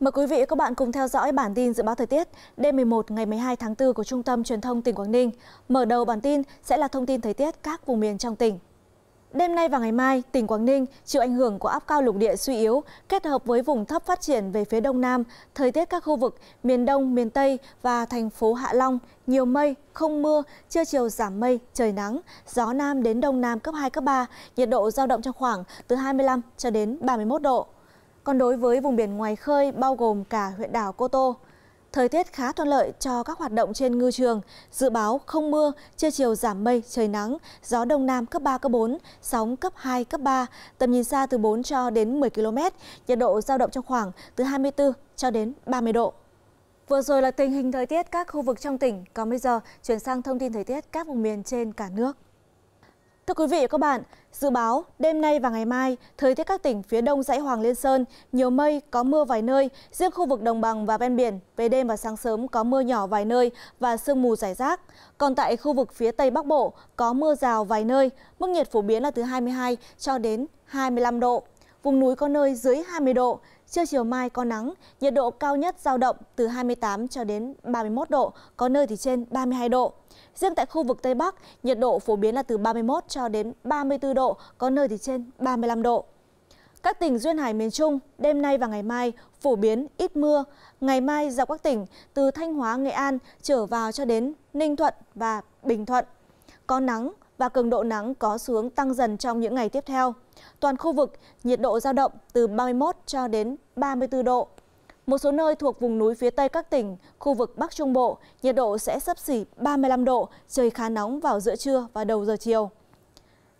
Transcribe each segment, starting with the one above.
Mời quý vị và các bạn cùng theo dõi bản tin dự báo thời tiết đêm 11 ngày 12 tháng 4 của Trung tâm Truyền thông tỉnh Quảng Ninh. Mở đầu bản tin sẽ là thông tin thời tiết các vùng miền trong tỉnh. Đêm nay và ngày mai, tỉnh Quảng Ninh chịu ảnh hưởng của áp cao lục địa suy yếu kết hợp với vùng thấp phát triển về phía đông nam, thời tiết các khu vực miền đông, miền tây và thành phố Hạ Long nhiều mây, không mưa, trưa chiều giảm mây, trời nắng, gió nam đến đông nam cấp 2 cấp 3, nhiệt độ giao động trong khoảng từ 25 cho đến 31 độ. Còn đối với vùng biển ngoài khơi bao gồm cả huyện đảo Cô Tô, thời tiết khá thuận lợi cho các hoạt động trên ngư trường. Dự báo không mưa, trưa chiều giảm mây, trời nắng, gió đông nam cấp 3, cấp 4, sóng cấp 2, cấp 3, tầm nhìn xa từ 4 cho đến 10 km, nhiệt độ giao động trong khoảng từ 24 cho đến 30 độ. Vừa rồi là tình hình thời tiết các khu vực trong tỉnh, còn bây giờ chuyển sang thông tin thời tiết các vùng miền trên cả nước. Thưa quý vị và các bạn, dự báo đêm nay và ngày mai, thời tiết các tỉnh phía đông dãy Hoàng Liên Sơn, nhiều mây, có mưa vài nơi, riêng khu vực đồng bằng và ven biển, về đêm và sáng sớm có mưa nhỏ vài nơi và sương mù rải rác. Còn tại khu vực phía tây bắc bộ, có mưa rào vài nơi, mức nhiệt phổ biến là từ 22 cho đến 25 độ vùng núi có nơi dưới 20 độ, trưa chiều mai có nắng, nhiệt độ cao nhất giao động từ 28 cho đến 31 độ, có nơi thì trên 32 độ. Riêng tại khu vực Tây Bắc, nhiệt độ phổ biến là từ 31 cho đến 34 độ, có nơi thì trên 35 độ. Các tỉnh duyên hải miền Trung, đêm nay và ngày mai phổ biến ít mưa. Ngày mai dọc các tỉnh từ Thanh Hóa, Nghệ An trở vào cho đến Ninh Thuận và Bình Thuận. Có nắng, và cường độ nắng có xu hướng tăng dần trong những ngày tiếp theo. Toàn khu vực nhiệt độ giao động từ 31 cho đến 34 độ. Một số nơi thuộc vùng núi phía Tây các tỉnh, khu vực Bắc Trung Bộ, nhiệt độ sẽ sấp xỉ 35 độ, trời khá nóng vào giữa trưa và đầu giờ chiều.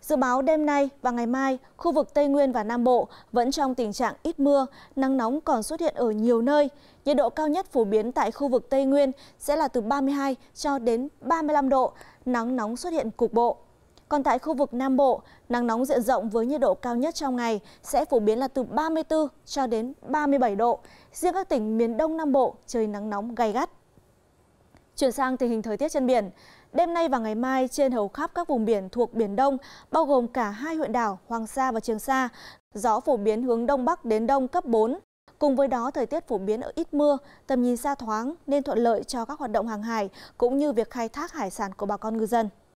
Dự báo đêm nay và ngày mai, khu vực Tây Nguyên và Nam Bộ vẫn trong tình trạng ít mưa, nắng nóng còn xuất hiện ở nhiều nơi. Nhiệt độ cao nhất phổ biến tại khu vực Tây Nguyên sẽ là từ 32 cho đến 35 độ, nắng nóng xuất hiện cục bộ. Còn tại khu vực Nam Bộ, nắng nóng diện rộng với nhiệt độ cao nhất trong ngày sẽ phổ biến là từ 34 cho đến 37 độ. Riêng các tỉnh miền Đông Nam Bộ trời nắng nóng gay gắt. Chuyển sang tình hình thời tiết trên biển. Đêm nay và ngày mai trên hầu khắp các vùng biển thuộc Biển Đông, bao gồm cả hai huyện đảo Hoàng Sa và Trường Sa, gió phổ biến hướng Đông Bắc đến Đông cấp 4. Cùng với đó, thời tiết phổ biến ở ít mưa, tầm nhìn xa thoáng nên thuận lợi cho các hoạt động hàng hải cũng như việc khai thác hải sản của bà con ngư dân.